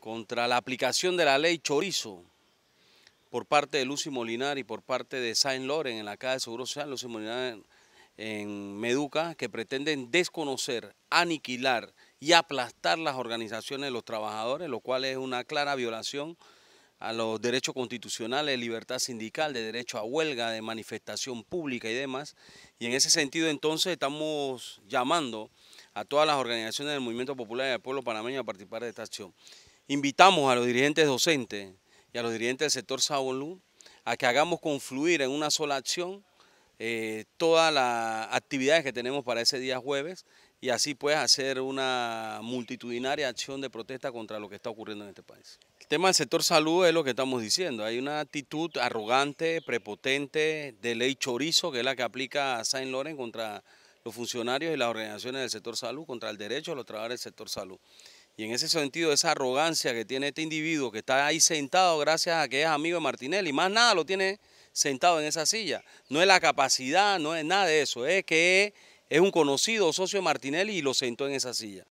contra la aplicación de la ley Chorizo por parte de Lucy Molinar y por parte de Saint Loren en la Casa de Seguro Social, Lucy Molinar en Meduca, que pretenden desconocer, aniquilar y aplastar las organizaciones de los trabajadores, lo cual es una clara violación a los derechos constitucionales, libertad sindical, de derecho a huelga, de manifestación pública y demás. Y en ese sentido entonces estamos llamando a todas las organizaciones del Movimiento Popular y del Pueblo Panameño a participar de esta acción invitamos a los dirigentes docentes y a los dirigentes del sector salud a que hagamos confluir en una sola acción eh, todas las actividades que tenemos para ese día jueves y así puedes hacer una multitudinaria acción de protesta contra lo que está ocurriendo en este país. El tema del sector salud es lo que estamos diciendo, hay una actitud arrogante, prepotente, de ley chorizo, que es la que aplica a Saint Laurent contra los funcionarios y las organizaciones del sector salud, contra el derecho a los trabajadores del sector salud. Y en ese sentido, esa arrogancia que tiene este individuo que está ahí sentado gracias a que es amigo de Martinelli, más nada lo tiene sentado en esa silla. No es la capacidad, no es nada de eso, es que es un conocido socio de Martinelli y lo sentó en esa silla.